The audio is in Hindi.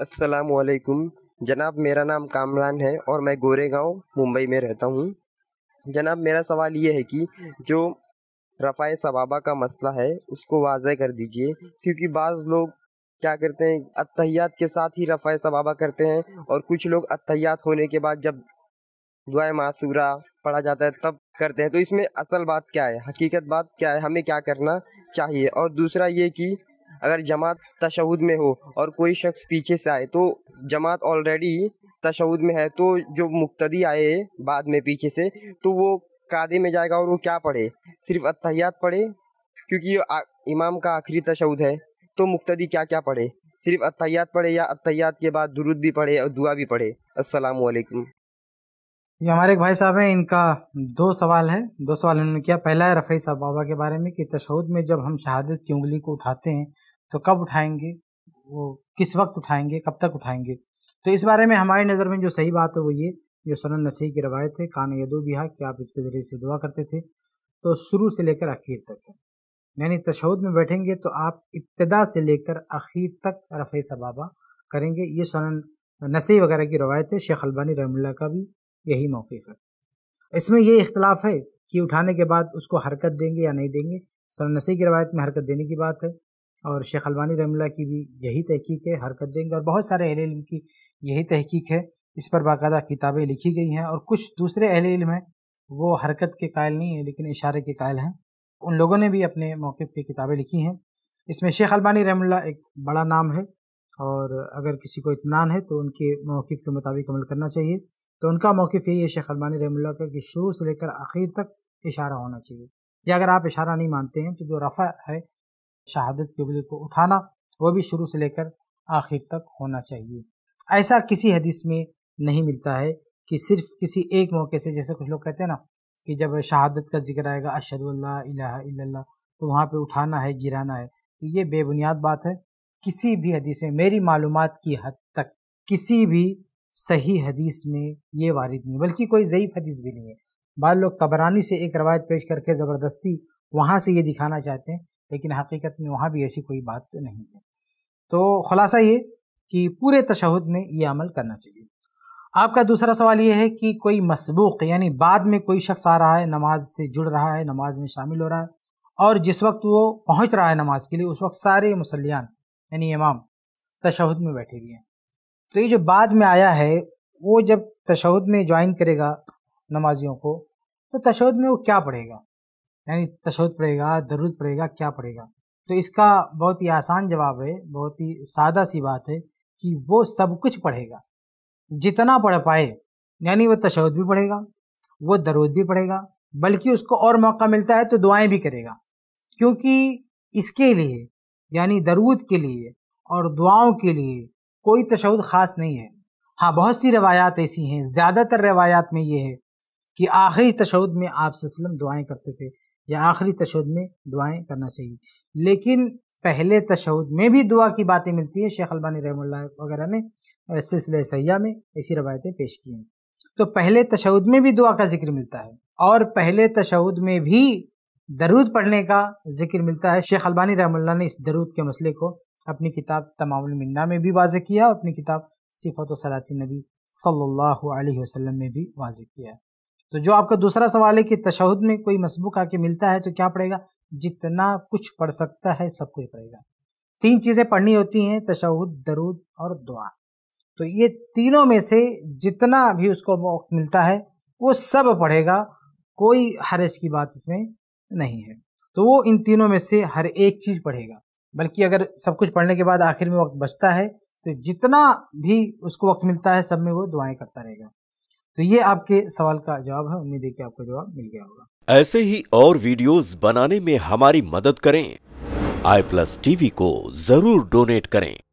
वालेकुम जनाब मेरा नाम कामरान है और मैं गोरेगांव मुंबई में रहता हूँ जनाब मेरा सवाल ये है कि जो रफ़ाए सबाबा का मसला है उसको वाजह कर दीजिए क्योंकि बाज़ लोग क्या करते हैं अतहयात के साथ ही रफ़ाए सबाबा करते हैं और कुछ लोग अतहियात होने के बाद जब दुआ मासूरा पढ़ा जाता है तब करते हैं तो इसमें असल बात क्या है हकीकत बात क्या है हमें क्या करना चाहिए और दूसरा ये कि अगर जमात तशद में हो और कोई शख्स पीछे से आए तो जमात ऑलरेडी तशद में है तो जो मुक्तदी आए बाद में पीछे से तो वो कादे में जाएगा और वो क्या पढ़े सिर्फ अतहयात पढ़े क्योंकि ये इमाम का आखिरी तशद है तो मुक्तदी क्या क्या पढ़े सिर्फ अतहयात पढ़े या अतहयात के बाद दुरुद भी पढ़े और दुआ भी पढ़े असलकुम ये हमारे एक भाई साहब हैं इनका दो सवाल है दो सवाल उन्होंने किया पहला है रफ़ी साहब बाबा के बारे में कि तशहद में जब हम शहादत की उंगली को उठाते हैं तो कब उठाएंगे वो किस वक्त उठाएंगे कब तक उठाएंगे तो इस बारे में हमारी नज़र में जो सही बात है वो ये जो सुनन नसी की रवायत है कान यदो बिहा कि आप इसके ज़रिए से दुआ करते थे तो शुरू से लेकर आखिर तक है यानी तशद में बैठेंगे तो आप इब्तदा से लेकर आखिर तक रफ़ सबाबा करेंगे ये सुनन नसी वगैरह की रवायत है शेख अलबानी रहमुल्ला का भी यही मौके है इसमें ये इख्तलाफ है कि उठाने के बाद उसको हरकत देंगे या नहीं देंगे सुनन नसी की रवायत में हरकत देने की बात है और शेख अलवानी रमला की भी यही तहकीक है हरकत देंगे और बहुत सारे अहल इल्म की यही तहकीक है इस पर बाकायदा किताबें लिखी गई हैं और कुछ दूसरे अहल इल्म हैं वो हरकत के कायल नहीं है लेकिन इशारे के कायल हैं उन लोगों ने भी अपने मौक़ पर किताबें लिखी हैं इसमें शेख अलबानी रहमल्ला एक बड़ा नाम है और अगर किसी को इतमान है तो उनके मौक़ के मुताबिक अमल करना चाहिए तो उनका मौक़ यही है शेख अलबानी रहमल्ला का कि शुरू से लेकर आखिर तक इशारा होना चाहिए या अगर आप इशारा नहीं मानते हैं तो जो रफ़ा है शहादत के उंगली को तो उठाना वह भी शुरू से लेकर आखिर तक होना चाहिए ऐसा किसी हदीस में नहीं मिलता है कि सिर्फ किसी एक मौके से जैसे कुछ लोग कहते हैं ना कि जब शहादत का जिक्र आएगा अशदुल्ला तो वहाँ पे उठाना है गिराना है तो ये बेबुनियाद बात है किसी भी हदीस में मेरी मालूम की हद तक किसी भी सही हदीस में ये वारिद नहीं बल्कि कोई ज़यीफ़ हदीस भी नहीं है बाद लोग तबरानी से एक रवायत पेश करके ज़बरदस्ती वहाँ से ये दिखाना चाहते हैं लेकिन हकीकत में वहाँ भी ऐसी कोई बात नहीं है तो खुलासा ये कि पूरे तशहद में ये अमल करना चाहिए आपका दूसरा सवाल ये है कि कोई मसबूक यानी बाद में कोई शख्स आ रहा है नमाज से जुड़ रहा है नमाज में शामिल हो रहा है और जिस वक्त वो पहुँच रहा है नमाज के लिए उस वक्त सारे मुसलियान यानी इमाम तशहद में बैठे हुए हैं तो ये जो बाद में आया है वो जब तशहद में ज्वाइन करेगा नमाजियों को तो तशहद में वो क्या पढ़ेगा यानी तशद पड़ेगा दरुद पड़ेगा क्या पड़ेगा तो इसका बहुत ही आसान जवाब है बहुत ही सादा सी बात है कि वो सब कुछ पढ़ेगा जितना पढ़ पाए यानी वो तशद भी पढ़ेगा वो दरूद भी पढ़ेगा बल्कि उसको और मौका मिलता है तो दुआएं भी करेगा क्योंकि इसके लिए यानी दरूद के लिए और दुआओं के लिए कोई तशद ख़ास नहीं है हाँ बहुत सी रवायात ऐसी हैं ज़्यादातर रवायात में ये है कि आखिरी तशद में आप दुआएं करते थे या आखिरी तशद में दुआएं करना चाहिए लेकिन पहले तशद में भी दुआ की बातें मिलती है शेख अलबानी रहमल्ला वगैरह ने सिलसिले सयाह में ऐसी रवायतें पेश की हैं तो पहले तशद में भी दुआ का जिक्र मिलता है और पहले तशद में भी दरूद पढ़ने का जिक्र मिलता है शेख अलबानी रहमल्ला ने इस दरूद के मसले को अपनी किताब तमामा में भी वाज किया और अपनी किताब सिफत सलाती नबी सल्लल्लाहु अलैहि वसल्लम में भी वाज किया है तो जो आपका दूसरा सवाल है कि तशहद में कोई मसबूक आके मिलता है तो क्या पड़ेगा जितना कुछ पढ़ सकता है सब कुछ पड़ेगा तीन चीज़ें पढ़नी होती हैं तशहद दरूद और दुआ तो ये तीनों में से जितना भी उसको वक्त मिलता है वो सब पढ़ेगा कोई हरज की बात इसमें नहीं है तो वो इन तीनों में से हर एक चीज़ पढ़ेगा बल्कि अगर सब कुछ पढ़ने के बाद आखिर में वक्त बचता है तो जितना भी उसको वक्त मिलता है सब में वो दुआएं करता रहेगा तो ये आपके सवाल का जवाब है उम्मीद है कि आपको जवाब मिल गया होगा ऐसे ही और वीडियोस बनाने में हमारी मदद करें आई प्लस टीवी को जरूर डोनेट करें